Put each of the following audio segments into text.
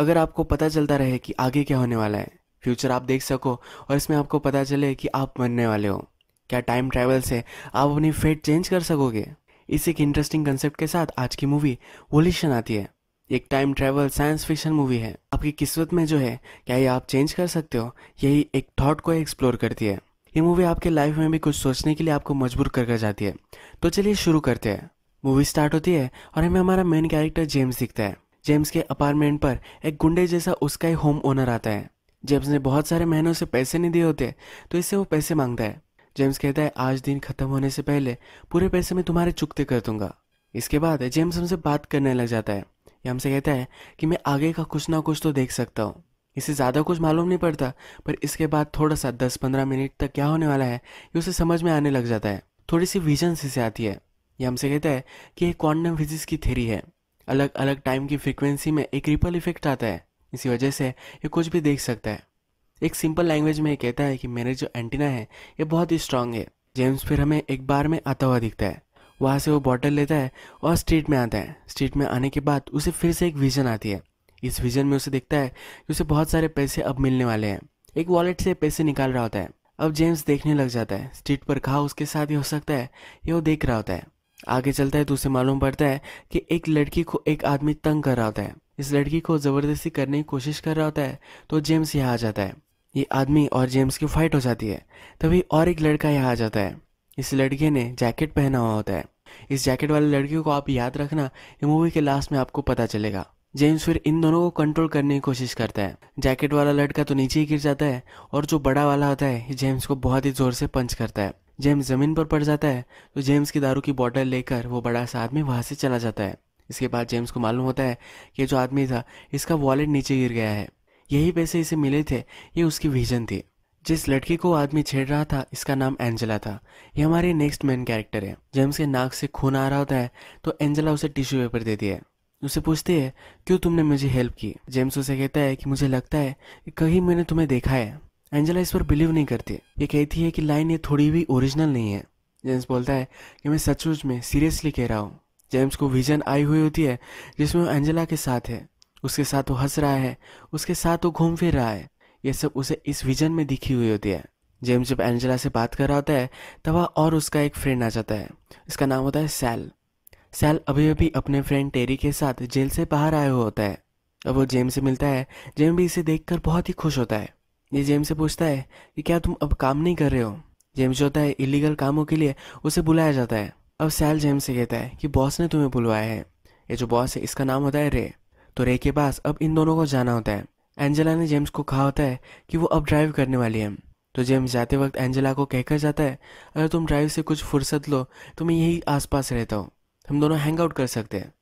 अगर आपको पता चलता रहे कि आगे क्या होने वाला है फ्यूचर आप देख सको और इसमें आपको पता चले कि आप मरने वाले हो क्या टाइम ट्रैवल से आप अपनी फेट चेंज कर सकोगे इस एक इंटरेस्टिंग कंसेप्ट के साथ आज की मूवी वोल्यूशन आती है एक time travel science fiction movie है आपकी किस्मत में जो है क्या ये आप चेंज कर सकते हो यही एक थॉट को एक्सप्लोर करती है ये मूवी आपके लाइफ में भी कुछ सोचने के लिए आपको मजबूर कर कर जाती है तो चलिए शुरू करते हैं मूवी स्टार्ट होती है और हमें हमारा मेन कैरेक्टर जेम्स दिखता है जेम्स के अपार्टमेंट पर एक गुंडे जैसा उसका ही होम ओनर आता है जेम्स ने बहुत सारे महीनों से पैसे नहीं दिए होते तो इससे वो पैसे मांगता है जेम्स कहता है आज दिन खत्म होने से पहले पूरे पैसे मैं तुम्हारे चुकते कर दूंगा इसके बाद जेम्स हमसे बात करने लग जाता है ये हमसे कहता है कि मैं आगे का कुछ ना कुछ तो देख सकता हूँ इसे ज़्यादा कुछ मालूम नहीं पड़ता पर इसके बाद थोड़ा सा दस पंद्रह मिनट तक क्या होने वाला है ये उसे समझ में आने लग जाता है थोड़ी सी विजन इसे आती है ये हमसे कहता है कि ये क्वांटम फिजिक्स की थेरी है अलग अलग टाइम की फ्रिक्वेंसी में एक रिपल इफेक्ट आता है इसी वजह से ये कुछ भी देख सकता है एक सिंपल लैंग्वेज में ये कहता है कि मेरे जो एंटीना है ये बहुत ही स्ट्रांग है जेम्स फिर हमें एक बार में आता हुआ दिखता है वहाँ से वो बॉटल लेता है और स्ट्रीट में आता है स्ट्रीट में आने के बाद उसे फिर से एक विजन आती है इस विजन में उसे दिखता है कि उसे बहुत सारे पैसे अब मिलने वाले हैं एक वॉलेट से पैसे निकाल रहा होता है अब जेम्स देखने लग जाता है स्ट्रीट पर कहा उसके साथ ही हो सकता है ये वो देख रहा होता है आगे चलता है तो उसे मालूम पड़ता है कि एक लड़की को एक आदमी तंग कर रहा होता है इस लड़की को ज़बरदस्ती करने की कोशिश कर रहा होता है तो जेम्स यहाँ आ जाता है ये आदमी और जेम्स की फाइट हो जाती है तभी और एक लड़का यहाँ आ जाता है इस लड़के ने जैकेट पहना हुआ होता है इस जैकेट वाले लड़के को आप याद रखना ये मूवी के लास्ट में आपको पता चलेगा जेम्स फिर इन दोनों को कंट्रोल करने की कोशिश करता है जैकेट वाला लड़का तो नीचे ही गिर जाता है और जो बड़ा वाला होता है जेम्स को बहुत ही ज़ोर से पंच करता है जेम्स ज़मीन पर पड़ जाता है तो जेम्स की दारू की बॉटल लेकर वो बड़ा सा आदमी वहां से चला जाता है इसके बाद जेम्स को मालूम होता है कि जो आदमी था इसका वॉलेट नीचे गिर गया है यही पैसे इसे मिले थे ये उसकी विजन थी जिस लड़की को आदमी छेड़ रहा था इसका नाम एंजेला था ये हमारे नेक्स्ट मेन कैरेक्टर है जेम्स के नाक से खून आ रहा होता है तो एंजेला उसे टिश्यू पेपर देती है उसे पूछती है क्यों तुमने मुझे हेल्प की जेम्स उसे कहता है कि मुझे लगता है कि कहीं मैंने तुम्हें देखा है एंजेला इस पर बिलीव नहीं करती ये कहती है कि लाइन ये थोड़ी भी ओरिजिनल नहीं है जेम्स बोलता है कि मैं सचमुच में सीरियसली कह रहा हूँ जेम्स को विजन आई हुई होती है जिसमें वो एंजेला के साथ है उसके साथ वो हंस रहा है उसके साथ वो घूम फिर रहा है ये सब उसे इस विजन में दिखी हुई होती है जेम्स जब एंजेला से बात कर रहा होता है तब वह और उसका एक फ्रेंड आ जाता है इसका नाम होता है सैल सैल अभी अभी अपने फ्रेंड टेरी के साथ जेल से बाहर आया हुआ होता है अब वो जेम्स से मिलता है जेम भी इसे देखकर बहुत ही खुश होता है ये जेम्स से पूछता है कि क्या तुम अब काम नहीं कर रहे हो जेम्स जो होता है इलीगल कामों के लिए उसे बुलाया जाता है अब सैल जेम्स से कहता है कि बॉस ने तुम्हें बुलवाया है ये जो बॉस है इसका नाम होता है रे तो रे के पास अब इन दोनों को जाना होता है एंजेला ने जेम्स को कहा होता है कि वो अब ड्राइव करने वाली है तो जेम्स जाते वक्त एंजेला को कहकर जाता है अगर तुम ड्राइव से कुछ फुर्सत लो तो मैं यही आसपास रहता हूँ हम दोनों हैंग आउट कर सकते हैं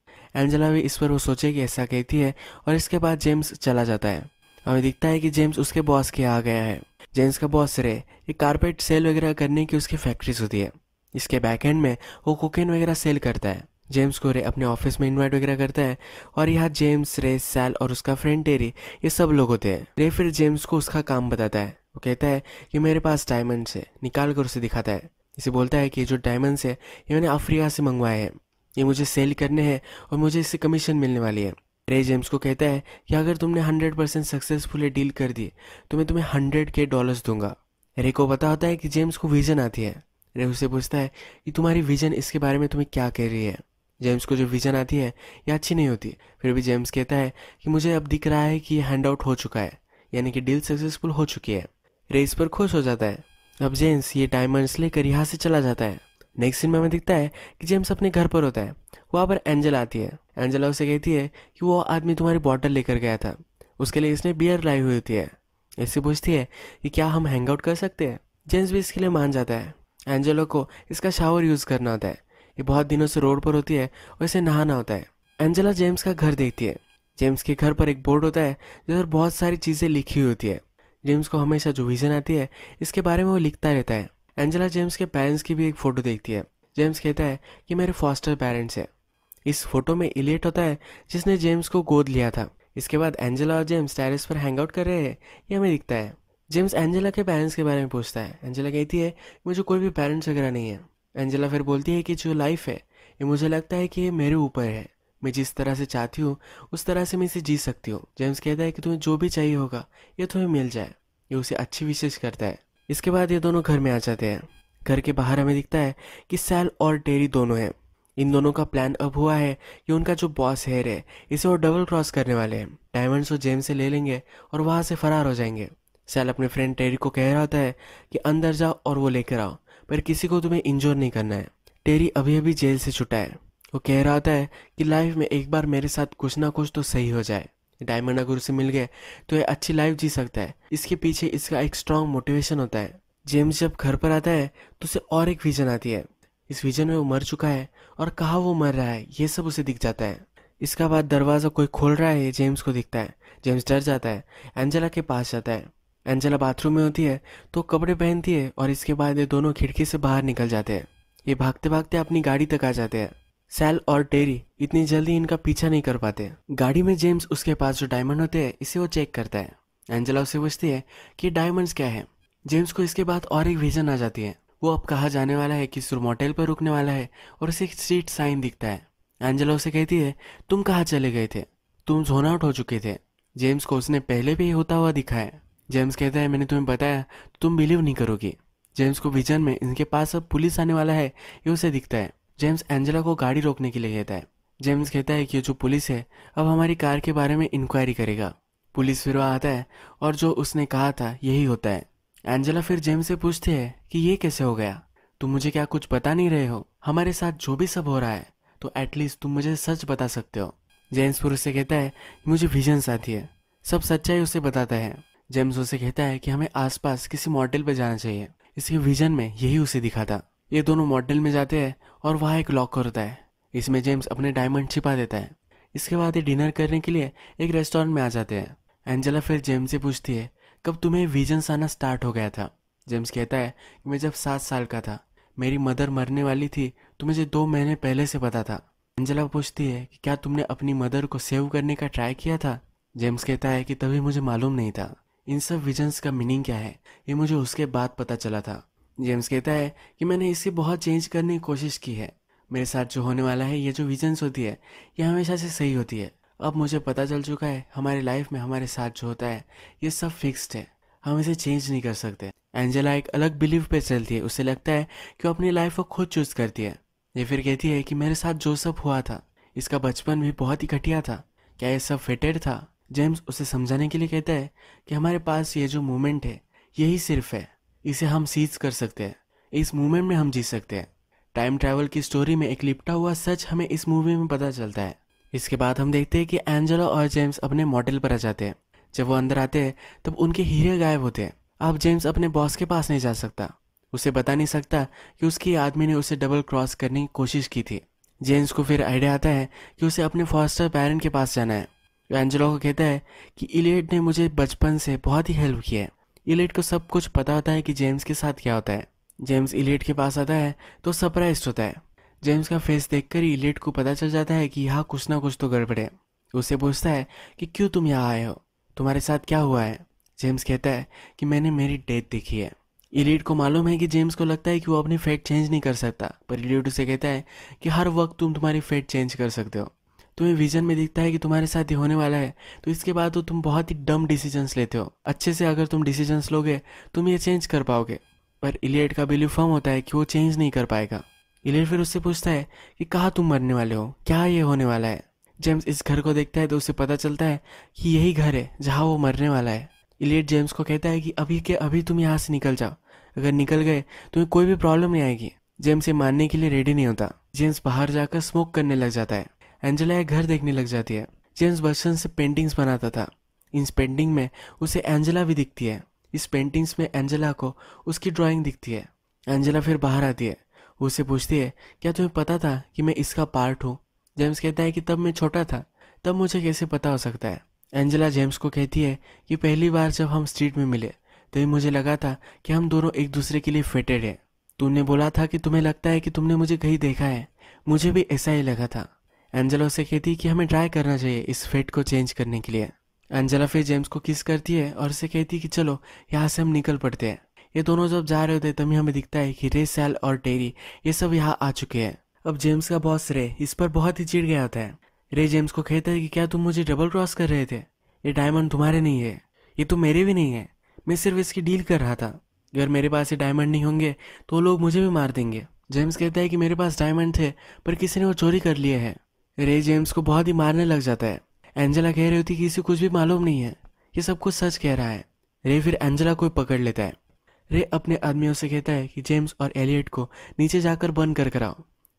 एंजेला भी इस पर वो सोचे कि ऐसा कहती है और इसके बाद जेम्स चला जाता है हमें दिखता है कि जेम्स उसके बॉस के आ गया है जेम्स का बॉस रे ये कारपेट सेल वगैरह करने की उसकी फैक्ट्रीज होती है इसके एंड में वो कोकेन वगैरह सेल करता है जेम्स को रे अपने ऑफिस में इनवाइट वगैरह करता है और यहाँ जेम्स रे सैल और उसका फ्रेंड टेरी ये सब लोग होते हैं रे फिर जेम्स को उसका काम बताता है वो कहता है कि मेरे पास डायमंड्स है निकाल कर उसे दिखाता है इसे बोलता है कि जो डायमंड्स है ये मैंने अफ्रीका से मंगवाए हैं ये मुझे सेल करने हैं और मुझे इससे कमीशन मिलने वाली है रे जेम्स को कहता है कि अगर तुमने हंड्रेड परसेंट सक्सेसफुली डील कर दिए तो मैं तुम्हें हंड्रेड के डॉलर्स दूंगा रे को पता होता है कि जेम्स को विजन आती है रे उसे पूछता है कि तुम्हारी विजन इसके बारे में तुम्हें क्या कह रही है जेम्स को जो विजन आती है ये अच्छी नहीं होती फिर भी जेम्स कहता है कि मुझे अब दिख रहा है कि यह हैंड आउट हो चुका है यानी कि डील सक्सेसफुल हो चुकी है रे इस पर खुश हो जाता है अब जेम्स ये डायमंड्स लेकर यहाँ से चला जाता है नेक्स्ट सीन में हमें दिखता है कि जेम्स अपने घर पर होता है वहाँ पर एंजल आती है एंजल उसे कहती है कि वो आदमी तुम्हारी बॉटल लेकर गया था उसके लिए इसने बियर लाई हुई होती है इससे पूछती है कि क्या हम हैंग आउट कर सकते हैं जेम्स भी इसके लिए मान जाता है एंजेलो को इसका शावर यूज़ करना होता है ये बहुत दिनों से रोड पर होती है और इसे नहाना होता है एंजेला जेम्स का घर देखती है जेम्स के घर पर एक बोर्ड होता है जिस पर बहुत सारी चीज़ें लिखी हुई होती है जेम्स को हमेशा जो विजन आती है इसके बारे में वो लिखता रहता है एंजेला जेम्स के पेरेंट्स की भी एक फ़ोटो देखती है जेम्स कहता है कि मेरे फॉस्टर पेरेंट्स हैं इस फोटो में इलेट होता है जिसने जेम्स को गोद लिया था इसके बाद एंजेला और जेम्स टेरिस पर हैंग आउट कर रहे हैं ये हमें दिखता है जेम्स एंजेला के पेरेंट्स के बारे में पूछता है एंजेला कहती है मुझे कोई भी पेरेंट्स वगैरह नहीं है एंजेला फिर बोलती है कि जो लाइफ है ये मुझे लगता है कि ये मेरे ऊपर है मैं जिस तरह से चाहती हूँ उस तरह से मैं इसे जी सकती हूँ जेम्स कहता है कि तुम्हें जो भी चाहिए होगा ये तुम्हें मिल जाए ये उसे अच्छी विशेष करता है इसके बाद ये दोनों घर में आ जाते हैं घर के बाहर हमें दिखता है कि सैल और डेरी दोनों हैं इन दोनों का प्लान अब हुआ है कि उनका जो बॉस हेयर है इसे वो डबल क्रॉस करने वाले हैं डायमंड्स वो जेम से ले लेंगे और वहाँ से फरार हो जाएंगे सैल अपने फ्रेंड टेरी को कह रहा होता है कि अंदर जाओ और वो लेकर आओ पर किसी को तुम्हें इंजोर नहीं करना है टेरी अभी अभी जेल से छुटा है वो कह रहा होता है कि लाइफ में एक बार मेरे साथ कुछ ना कुछ तो सही हो जाए डायमंड अगर उसे मिल गए तो ये अच्छी लाइफ जी सकता है इसके पीछे इसका एक स्ट्रांग मोटिवेशन होता है जेम्स जब घर पर आता है तो उसे और एक विजन आती है इस विजन में वो मर चुका है और कहा वो मर रहा है ये सब उसे दिख जाता है इसका बाद दरवाज़ा कोई खोल रहा है ये जेम्स को दिखता है जेम्स डर जाता है एंजेला के पास जाता है एंजेला बाथरूम में होती है तो कपड़े पहनती है और इसके बाद ये दोनों खिड़की से बाहर निकल जाते हैं ये भागते भागते अपनी गाड़ी तक आ जाते हैं सैल और टेरी इतनी जल्दी इनका पीछा नहीं कर पाते गाड़ी में जेम्स उसके पास जो डायमंड होते हैं इसे वो चेक करता है एंजेला उसे पूछती है कि डायमंड्स क्या है जेम्स को इसके बाद और एक विजन आ जाती है वो अब कहा जाने वाला है कि सुरमोटेल पर रुकने वाला है और उसे एक स्ट्रीट साइन दिखता है एंजेला उसे कहती है तुम कहाँ चले गए थे तुम जोन आउट हो चुके थे जेम्स को उसने पहले भी होता हुआ दिखा है जेम्स कहता है मैंने तुम्हें बताया तुम बिलीव नहीं करोगी जेम्स को विजन में इनके पास अब पुलिस आने वाला है ये उसे दिखता है जेम्स एंजेला को गाड़ी रोकने के लिए कहता है जेम्स कहता है कि जो पुलिस है अब हमारी कार के बारे में इंक्वायरी करेगा पुलिस फिर वहाँ आता है और जो उसने कहा था यही होता है एंजेला फिर जेम्स से पूछती है कि ये कैसे हो गया तुम मुझे क्या कुछ बता नहीं रहे हो हमारे साथ जो भी सब हो रहा है तो एटलीस्ट तुम मुझे सच बता सकते हो जेम्स फिर उससे कहता है मुझे विजन्स आती है सब सच्चाई उसे बताता है जेम्स उसे कहता है कि हमें आसपास किसी मॉडल पर जाना चाहिए इसके विजन में यही उसे दिखा था ये दोनों मॉडल में जाते हैं और वहाँ एक लॉकर होता है इसमें जेम्स अपने डायमंड छिपा देता है इसके बाद ये डिनर करने के लिए एक रेस्टोरेंट में आ जाते हैं एंजेला फिर जेम्स से पूछती है कब तुम्हें विजन्स आना स्टार्ट हो गया था जेम्स कहता है कि मैं जब सात साल का था मेरी मदर मरने वाली थी तो मुझे दो महीने पहले से पता था एंजेला पूछती है कि क्या तुमने अपनी मदर को सेव करने का ट्राई किया था जेम्स कहता है कि तभी मुझे मालूम नहीं था इन सब विजन्स का मीनिंग क्या है ये मुझे उसके बाद पता चला था जेम्स कहता है कि मैंने इसे बहुत चेंज करने की कोशिश की है मेरे साथ जो होने वाला है ये जो विजन्स होती है ये हमेशा से सही होती है अब मुझे पता चल चुका है हमारे लाइफ में हमारे साथ जो होता है ये सब फिक्स्ड है हम इसे चेंज नहीं कर सकते एंजेला एक अलग बिलीव पे चलती है उसे लगता है कि वो अपनी लाइफ को खुद चूज करती है ये फिर कहती है कि मेरे साथ जो सब हुआ था इसका बचपन भी बहुत ही घटिया था क्या ये सब फिटेड था जेम्स उसे समझाने के लिए कहता है कि हमारे पास ये जो मोमेंट है यही सिर्फ है इसे हम सीज कर सकते हैं इस मूवमेंट में हम जीत सकते हैं टाइम ट्रैवल की स्टोरी में एक लिपटा हुआ सच हमें इस मूवी में पता चलता है इसके बाद हम देखते हैं कि एंजेलो और जेम्स अपने मॉडल पर आ जाते हैं जब वो अंदर आते हैं तब उनके हीरे गायब होते हैं अब जेम्स अपने बॉस के पास नहीं जा सकता उसे बता नहीं सकता कि उसके आदमी ने उसे डबल क्रॉस करने की कोशिश की थी जेम्स को फिर आइडिया आता है कि उसे अपने फॉस्टर पेरेंट के पास जाना है एंजेलो को कहता है कि इलेट ने मुझे बचपन से बहुत ही हेल्प किया है इलेट को सब कुछ पता होता है कि जेम्स के साथ क्या होता है जेम्स इलेट के पास आता है तो सरप्राइज होता है जेम्स का फेस देखकर ही इलेट को पता चल जाता है कि यहाँ कुछ ना कुछ तो गड़बड़े उसे पूछता है कि क्यों तुम यहाँ आए हो तुम्हारे साथ क्या हुआ है जेम्स कहता है कि मैंने मेरी डेथ देखी है इलेट को मालूम है कि जेम्स को लगता है कि वो अपनी फेट चेंज नहीं कर सकता पर इलेट उसे कहता है कि हर वक्त तुम तुम्हारी फेट चेंज कर सकते हो तुम्हें विजन में दिखता है कि तुम्हारे साथ ये होने वाला है तो इसके बाद तो तुम बहुत ही डम डिसीजंस लेते हो अच्छे से अगर तुम डिसीजंस लोगे तुम ये चेंज कर पाओगे पर इलियट का बिलीव फर्म होता है कि वो चेंज नहीं कर पाएगा इलियट फिर उससे पूछता है कि कहाँ तुम मरने वाले हो क्या ये होने वाला है जेम्स इस घर को देखता है तो उसे पता चलता है कि यही घर है जहाँ वो मरने वाला है इलियट जेम्स को कहता है कि अभी के अभी तुम यहाँ से निकल जाओ अगर निकल गए तुम्हें कोई भी प्रॉब्लम नहीं आएगी जेम्स ये मानने के लिए रेडी नहीं होता जेम्स बाहर जाकर स्मोक करने लग जाता है एंजेला एक घर देखने लग जाती है जेम्स बच्चन से पेंटिंग्स बनाता था इन पेंटिंग में उसे एंजेला भी दिखती है इस पेंटिंग्स में एंजेला को उसकी ड्राइंग दिखती है एंजेला फिर बाहर आती है उसे पूछती है क्या तुम्हें पता था कि मैं इसका पार्ट हूँ जेम्स कहता है कि तब मैं छोटा था तब मुझे कैसे पता हो सकता है एंजेला जेम्स को कहती है कि पहली बार जब हम स्ट्रीट में मिले तभी मुझे लगा था कि हम दोनों एक दूसरे के लिए फिटेड हैं तुमने बोला था कि तुम्हें लगता है कि तुमने मुझे कहीं देखा है मुझे भी ऐसा ही लगा था एंजेला उसे कहती है कि हमें ट्राई करना चाहिए इस फेट को चेंज करने के लिए एंजेला फिर जेम्स को किस करती है और उसे कहती है कि चलो यहाँ से हम निकल पड़ते हैं ये दोनों जब जा रहे होते हैं तभी हमें दिखता है कि रे सैल और टेरी ये सब यहाँ आ चुके हैं अब जेम्स का बॉस रे इस पर बहुत ही चिड़ गया होता है रे जेम्स को कहता है कि क्या तुम मुझे डबल क्रॉस कर रहे थे ये डायमंड तुम्हारे नहीं है ये तो मेरे भी नहीं है मैं सिर्फ इसकी डील कर रहा था अगर मेरे पास ये डायमंड नहीं होंगे तो लोग मुझे भी मार देंगे जेम्स कहता है कि मेरे पास डायमंड थे पर किसी ने वो चोरी कर लिए हैं रे जेम्स को बहुत ही मारने लग जाता है एंजेला कह रही होती कि इसे कुछ भी मालूम नहीं है ये सब कुछ सच कह रहा है रे फिर एंजेला को पकड़ लेता है रे अपने आदमियों से कहता है कि जेम्स और एलियट को नीचे जाकर बंद कर कराओ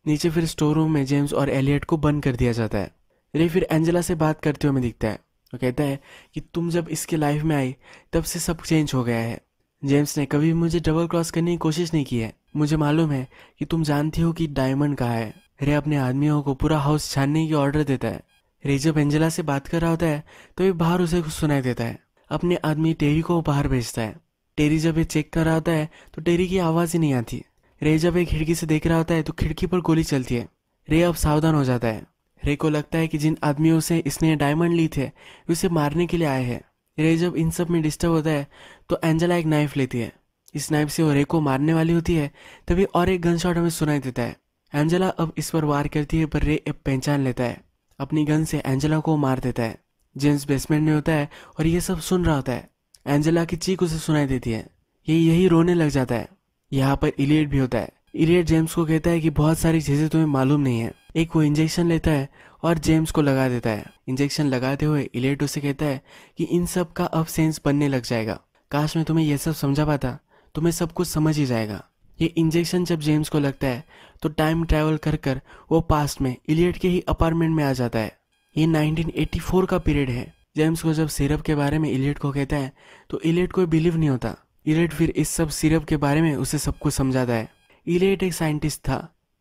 नीचे फिर स्टोर रूम में जेम्स और एलियट को बंद कर दिया जाता है रे फिर एंजेला से बात करते हुए दिखता है वो कहता है कि तुम जब इसके लाइफ में आई तब से सब चेंज हो गया है जेम्स ने कभी मुझे डबल क्रॉस करने की कोशिश नहीं की है मुझे मालूम है कि तुम जानती हो कि डायमंड कहाँ है रे अपने आदमियों को पूरा हाउस छानने की ऑर्डर देता है रे जब एंजेला से बात कर रहा होता है तो ये बाहर उसे कुछ सुनाई देता है अपने आदमी टेरी को बाहर भेजता है टेरी जब ये चेक कर रहा होता है तो टेरी की आवाज़ ही नहीं आती रे जब एक खिड़की से देख रहा होता है तो खिड़की पर गोली चलती है रे अब सावधान हो जाता है रे को लगता है कि जिन आदमियों से इसने डायमंड ली थे उसे मारने के लिए आए है रे जब इन सब में डिस्टर्ब होता है तो एंजेला एक नाइफ लेती है इस नाइफ से वो रे को मारने वाली होती है तभी और एक गन शॉट हमें सुनाई देता है एंजेला अब इस पर वार करती है पर रे अब पहचान लेता है अपनी गन से एंजेला को मार देता है जेम्स बेसमेंट में होता है और ये सब सुन रहा होता है एंजेला की चीख उसे सुनाई देती है ये यही रोने लग जाता है यहाँ पर इलियट भी होता है इलियट जेम्स को कहता है कि बहुत सारी चीज़ें तुम्हें मालूम नहीं है एक वो इंजेक्शन लेता है और जेम्स को लगा देता है इंजेक्शन लगाते हुए इलेट उसे कहता है कि इन सब का अब सेंस बनने लग जाएगा काश मैं तुम्हें यह सब समझा पाता तुम्हें सब कुछ समझ ही जाएगा ये इंजेक्शन जब जेम्स को लगता है तो टाइम ट्रैवल कर कर वो पास्ट में इलियट के ही अपार्टमेंट में आ जाता है ये 1984 का पीरियड है जेम्स को जब सिरप के बारे में इलियट को कहता है तो इलियट को बिलीव नहीं होता इलियट फिर इस सब सिरप के बारे में उसे सब कुछ समझाता है इलियट एक साइंटिस्ट था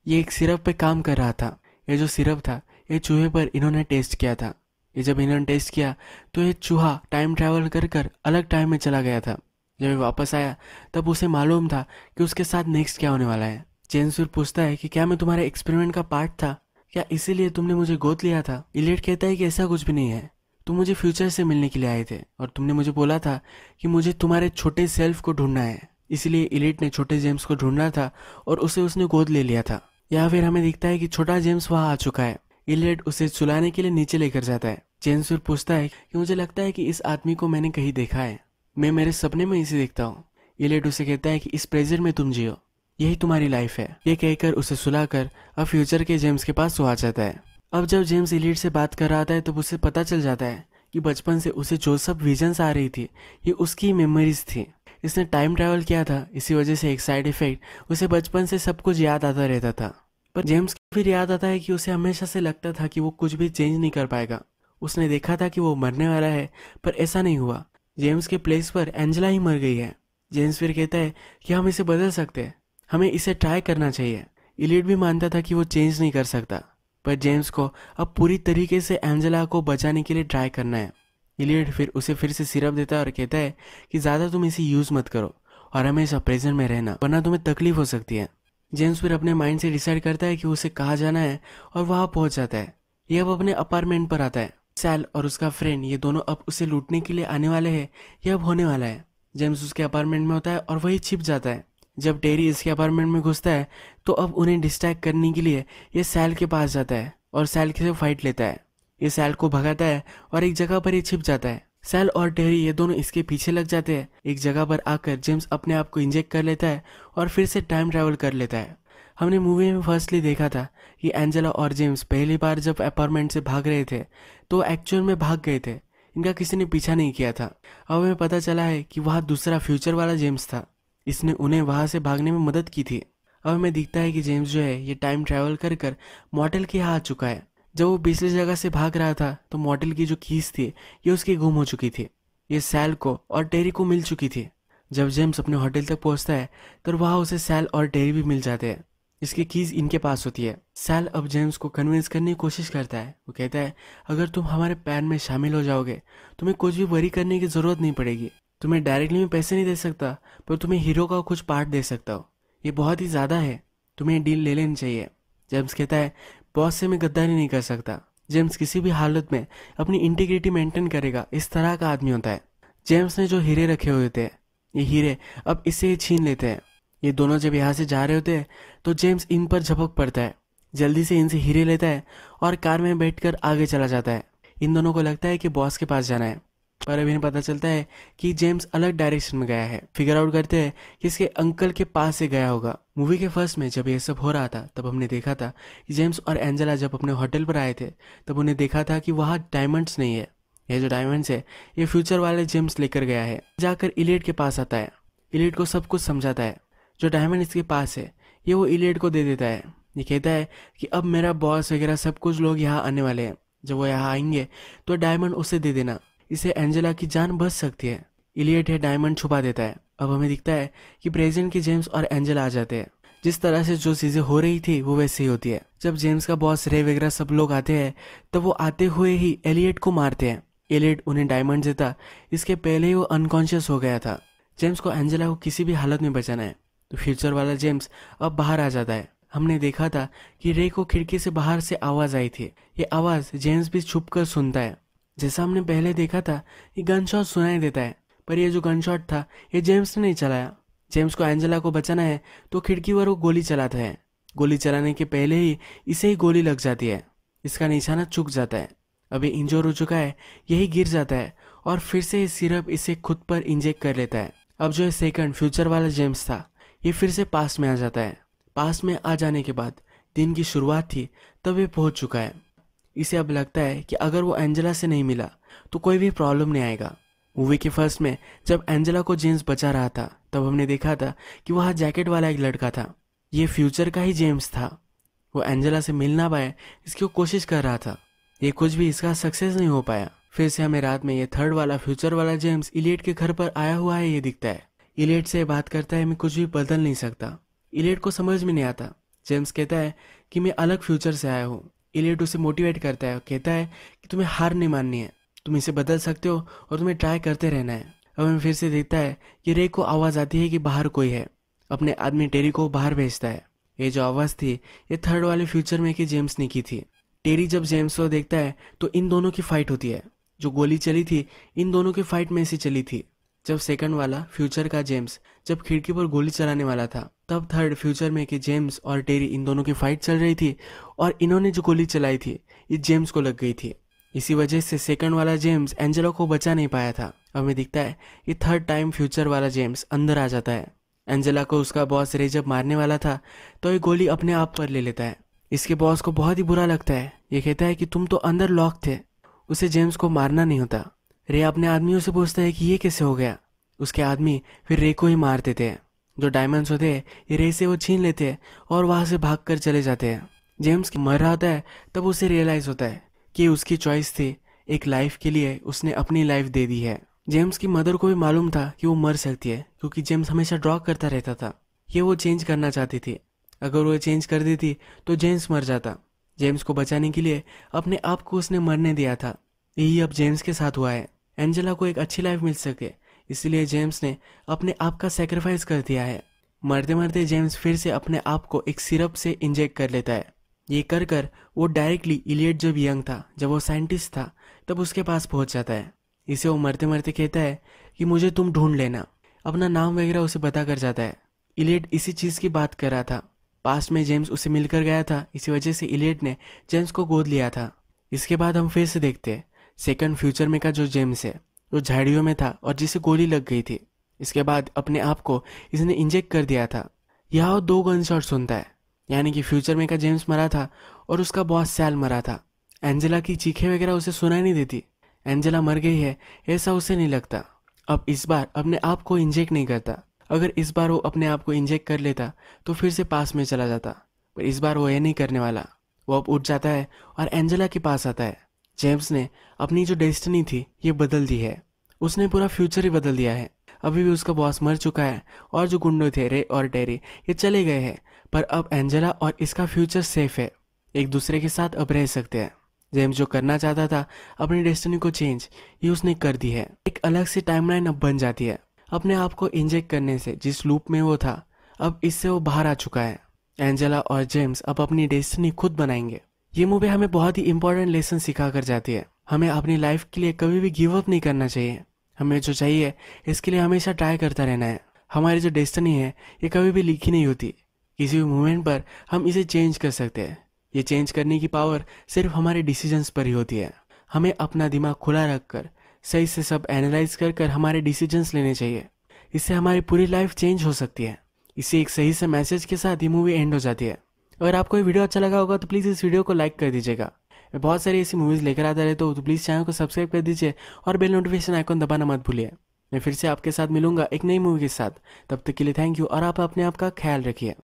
ये एक सिरप पे काम कर रहा था ये जो सिरप था ये चूहे पर इन्होंने टेस्ट किया था ये जब इन्होंने टेस्ट किया तो ये चूहा टाइम ट्रैवल कर कर अलग टाइम में चला गया था जब वापस आया तब उसे मालूम था कि उसके साथ नेक्स्ट क्या होने वाला है चेंसुर पूछता है कि क्या मैं तुम्हारे एक्सपेरिमेंट का पार्ट था क्या इसीलिए तुमने मुझे गोद लिया था इलेट कहता है कि ऐसा कुछ भी नहीं है तुम मुझे फ्यूचर से मिलने के लिए आए थे और तुमने मुझे बोला था कि मुझे तुम्हारे छोटे सेल्फ को ढूंढना है इसलिए इलेट ने छोटे जेम्स को ढूंढना था और उसे उसने गोद ले लिया था या फिर हमें दिखता है कि छोटा जेम्स वहाँ आ चुका है इलेट उसे चुलाने के लिए नीचे लेकर जाता है चेंसुर पूछता है कि मुझे लगता है कि इस आदमी को मैंने कहीं देखा है मैं मेरे सपने में इसे देखता हूँ ये लेट उसे कहता है कि इस प्रेजेंट में तुम जियो यही तुम्हारी लाइफ है ये कहकर उसे सुलाकर अब फ्यूचर के जेम्स के पास सुहा जाता है अब जब जेम्स इलीट से बात कर रहा था तब तो उसे पता चल जाता है कि बचपन से उसे जो सब विजन्स आ रही थी ये उसकी मेमोरीज थी इसने टाइम ट्रैवल किया था इसी वजह से एक साइड इफेक्ट उसे बचपन से सब कुछ याद आता रहता था पर जेम्स को फिर याद आता है कि उसे हमेशा से लगता था कि वो कुछ भी चेंज नहीं कर पाएगा उसने देखा था कि वो मरने वाला है पर ऐसा नहीं हुआ जेम्स के प्लेस पर एंजला ही मर गई है जेम्स फिर कहता है कि हम इसे बदल सकते हैं हमें इसे ट्राई करना चाहिए इलियट भी मानता था कि वो चेंज नहीं कर सकता पर जेम्स को अब पूरी तरीके से एंजेला को बचाने के लिए ट्राई करना है इलियट फिर उसे फिर से सिरप देता है और कहता है कि ज़्यादा तुम इसे यूज़ मत करो और हमेशा प्रेजेंट में रहना वरना तुम्हें तकलीफ हो सकती है जेम्स फिर अपने माइंड से डिसाइड करता है कि उसे कहाँ जाना है और वहाँ पहुँच जाता है यह अब अपने अपार्टमेंट पर आता है सैल और उसका फ्रेंड ये दोनों अब उसे लूटने के लिए आने वाले हैं यह अब होने वाला है जेम्स उसके अपार्टमेंट में होता है और वही छिप जाता है जब टेरी इसके अपार्टमेंट में घुसता है तो अब उन्हें डिस्ट्रैक्ट करने के लिए ये सैल के पास जाता है और सैल के से फाइट लेता है ये सैल को भगाता है और एक जगह पर ये छिप जाता है सैल और टेरी ये दोनों इसके पीछे लग जाते हैं एक जगह पर आकर जेम्स अपने आप को इंजेक्ट कर लेता है और फिर से टाइम ट्रेवल कर लेता है हमने मूवी में फर्स्टली देखा था कि एंजेला और जेम्स पहली बार जब अपार्टमेंट से भाग रहे थे तो एक्चुअल में भाग गए थे इनका किसी ने पीछा नहीं किया था अब हमें पता चला है कि वहाँ दूसरा फ्यूचर वाला जेम्स था इसने उन्हें वहाँ से भागने में मदद की थी अब हमें दिखता है कि जेम्स जो है ये टाइम ट्रैवल कर कर मॉडल के यहाँ आ चुका है जब वो पिछली जगह से भाग रहा था तो मॉडल की जो कीस थी ये उसकी गुम हो चुकी थी ये सैल को और टेरी को मिल चुकी थी जब जेम्स अपने होटल तक पहुंचता है तो वहाँ उसे सैल और टेरी भी मिल जाते हैं इसकी कीज़ इनके पास होती है सैल अब जेम्स को कन्विंस करने की कोशिश करता है वो कहता है अगर तुम हमारे पैन में शामिल हो जाओगे तुम्हें कुछ भी वरी करने की ज़रूरत नहीं पड़ेगी तुम्हें डायरेक्टली मैं पैसे नहीं दे सकता पर तुम्हें हीरो का कुछ पार्ट दे सकता हो ये बहुत ही ज़्यादा है तुम्हें डील ले लेनी चाहिए जेम्स कहता है बॉस से मैं गद्दारी नहीं कर सकता जेम्स किसी भी हालत में अपनी इंटीग्रिटी मेंटेन करेगा इस तरह का आदमी होता है जेम्स ने जो हीरे रखे हुए थे ये हीरे अब इसे छीन लेते हैं ये दोनों जब यहाँ से जा रहे होते हैं तो जेम्स इन पर झपक पड़ता है जल्दी से इनसे हीरे लेता है और कार में बैठकर आगे चला जाता है इन दोनों को लगता है कि बॉस के पास जाना है पर अभी इन्हें पता चलता है कि जेम्स अलग डायरेक्शन में गया है फिगर आउट करते हैं कि इसके अंकल के पास से गया होगा मूवी के फर्स्ट में जब यह सब हो रहा था तब हमने देखा था कि जेम्स और एंजेला जब अपने होटल पर आए थे तब उन्हें देखा था कि वहाँ डायमंड्स नहीं है यह जो डायमंड्स है ये फ्यूचर वाले जेम्स लेकर गया है जाकर इलेट के पास आता है इलेट को सब कुछ समझाता है जो डायमंड इसके पास है ये वो इलेट को दे देता है ये कहता है कि अब मेरा बॉस वगैरह सब कुछ लोग यहाँ आने वाले हैं जब वो यहाँ आएंगे तो डायमंड उसे दे देना इसे एंजेला की जान बच सकती है इलियट है डायमंड छुपा देता है अब हमें दिखता है कि प्रेजेंट के जेम्स और एंजेला आ जाते हैं जिस तरह से जो चीज़ें हो रही थी वो वैसे ही होती है जब जेम्स का बॉस रे वगैरह सब लोग आते हैं तब तो वो आते हुए ही एलियट को मारते हैं एलियट उन्हें डायमंड देता इसके पहले ही वो अनकॉन्शियस हो गया था जेम्स को एंजेला को किसी भी हालत में बचाना है तो फ्यूचर वाला जेम्स अब बाहर आ जाता है हमने देखा था कि रे को खिड़की से बाहर से आवाज़ आई थी ये आवाज़ जेम्स भी छुप कर सुनता है जैसा हमने पहले देखा था ये गन शॉट सुनाई देता है पर यह जो गन शॉट था ये जेम्स ने नहीं चलाया जेम्स को एंजेला को बचाना है तो खिड़की पर वो गोली चलाता है गोली चलाने के पहले ही इसे ही गोली लग जाती है इसका निशाना चुक जाता है अभी इंजोर हो चुका है यही गिर जाता है और फिर से ये सिरप इसे खुद पर इंजेक्ट कर लेता है अब जो है सेकंड फ्यूचर वाला जेम्स था ये फिर से पास में आ जाता है पास में आ जाने के बाद दिन की शुरुआत थी तब ये पहुंच चुका है इसे अब लगता है कि अगर वो एंजेला से नहीं मिला तो कोई भी प्रॉब्लम नहीं आएगा मूवी के फर्स्ट में जब एंजेला को जेम्स बचा रहा था तब हमने देखा था कि वहाँ जैकेट वाला एक लड़का था ये फ्यूचर का ही जेम्स था वो एंजेला से मिल ना पाए इसकी कोशिश कर रहा था ये कुछ भी इसका सक्सेस नहीं हो पाया फिर से हमें रात में ये थर्ड वाला फ्यूचर वाला जेम्स इलियट के घर पर आया हुआ है ये दिखता है इलेट से बात करता है मैं कुछ भी बदल नहीं सकता इलेट को समझ में नहीं आता जेम्स कहता है कि मैं अलग फ्यूचर से आया हूँ इलेट उसे मोटिवेट करता है और कहता है कि तुम्हें हार नहीं माननी है तुम इसे बदल सकते हो और तुम्हें ट्राई करते रहना है अब हमें फिर से देखता है कि रे को आवाज़ आती है कि बाहर कोई है अपने आदमी टेरी को बाहर भेजता है ये जो आवाज़ थी ये थर्ड वाले फ्यूचर में कि जेम्स ने की थी टेरी जब जेम्स को देखता है तो इन दोनों की फाइट होती है जो गोली चली थी इन दोनों की फाइट में से चली थी जब सेकंड वाला फ्यूचर का जेम्स जब खिड़की पर गोली चलाने वाला था तब थर्ड फ्यूचर में के जेम्स और टेरी इन दोनों की फाइट चल रही थी और इन्होंने जो गोली चलाई थी ये जेम्स को लग गई थी इसी वजह से सेकंड वाला जेम्स एंजेलो को बचा नहीं पाया था हमें दिखता है कि थर्ड टाइम फ्यूचर वाला जेम्स अंदर आ जाता है एंजेला को उसका बॉस रे जब मारने वाला था तो ये गोली अपने आप पर ले लेता है इसके बॉस को बहुत ही बुरा लगता है ये कहता है कि तुम तो अंदर लॉक थे उसे जेम्स को मारना नहीं होता रे अपने आदमियों से पूछता है कि ये कैसे हो गया उसके आदमी फिर रे को ही मार देते हैं जो डायमंड्स होते हैं ये रे से वो छीन लेते हैं और वहाँ से भाग कर चले जाते हैं जेम्स मर रहा होता है तब उसे रियलाइज़ होता है कि उसकी चॉइस थी एक लाइफ के लिए उसने अपनी लाइफ दे दी है जेम्स की मदर को भी मालूम था कि वो मर सकती है क्योंकि जेम्स हमेशा ड्रॉ करता रहता था ये वो चेंज करना चाहती थी अगर वो चेंज कर देती तो जेम्स मर जाता जेम्स को बचाने के लिए अपने आप को उसने मरने दिया था यही अब जेम्स के साथ हुआ है एंजेला को एक अच्छी लाइफ मिल सके इसलिए जेम्स ने अपने आप का सेक्रीफाइस कर दिया है मरते मरते जेम्स फिर से अपने आप को एक सिरप से इंजेक्ट कर लेता है ये कर कर वो डायरेक्टली इलियट जब यंग था जब वो साइंटिस्ट था तब उसके पास पहुंच जाता है इसे वो मरते मरते कहता है कि मुझे तुम ढूंढ लेना अपना नाम वगैरह उसे बता कर जाता है इलियट इसी चीज़ की बात कर रहा था पास्ट में जेम्स उसे मिलकर गया था इसी वजह से इलियट ने जेम्स को गोद लिया था इसके बाद हम फिर से देखते हैं सेकंड फ्यूचर में का जो जेम्स है वो झाड़ियों में था और जिसे गोली लग गई थी इसके बाद अपने आप को इसने इंजेक्ट कर दिया था यह दो गन शॉट सुनता है यानी कि फ्यूचर में का जेम्स मरा था और उसका बॉस सैल मरा था एंजेला की चीखे वगैरह उसे सुनाई नहीं देती एंजेला मर गई है ऐसा उसे नहीं लगता अब इस बार अपने आप को इंजेक्ट नहीं करता अगर इस बार वो अपने आप को इंजेक्ट कर लेता तो फिर से पास में चला जाता पर इस बार वो यह नहीं करने वाला वो अब उठ जाता है और एंजेला के पास आता है जेम्स ने अपनी जो डेस्टिनी थी ये बदल दी है उसने पूरा फ्यूचर ही बदल दिया है अभी भी उसका बॉस मर चुका है और जो गुंडो थे रे और डेरी ये चले गए हैं पर अब एंजेला और इसका फ्यूचर सेफ है एक दूसरे के साथ अब रह सकते हैं जेम्स जो करना चाहता था अपनी डेस्टिनी को चेंज ये उसने कर दी है एक अलग सी टाइमलाइन अब बन जाती है अपने आप को इंजेक्ट करने से जिस लूप में वो था अब इससे वो बाहर आ चुका है एंजेला और जेम्स अब अपनी डेस्टिनी खुद बनाएंगे ये मूवी हमें बहुत ही इंपॉर्टेंट लेसन सिखा कर जाती है हमें अपनी लाइफ के लिए कभी भी गिव अप नहीं करना चाहिए हमें जो चाहिए इसके लिए हमेशा ट्राई करता रहना है हमारी जो डेस्टनी है ये कभी भी लिखी नहीं होती किसी भी मोमेंट पर हम इसे चेंज कर सकते हैं ये चेंज करने की पावर सिर्फ हमारे डिसीजंस पर ही होती है हमें अपना दिमाग खुला रखकर सही से सब एनालाइज कर कर हमारे डिसीजंस लेने चाहिए इससे हमारी पूरी लाइफ चेंज हो सकती है इसे एक सही से मैसेज के साथ ये मूवी एंड हो जाती है अगर आपको ये वीडियो अच्छा लगा होगा तो प्लीज़ इस वीडियो को लाइक कर दीजिएगा मैं बहुत सारी ऐसी मूवीज़ लेकर आता रहे तो, प्लीज़ तो चैनल को सब्सक्राइब कर दीजिए और बेल नोटिफिकेशन आइकॉन दबाना मत भूलिए मैं फिर से आपके साथ मिलूंगा एक नई मूवी के साथ तब तक के लिए थैंक यू और आप अपने आप का ख्याल रखिए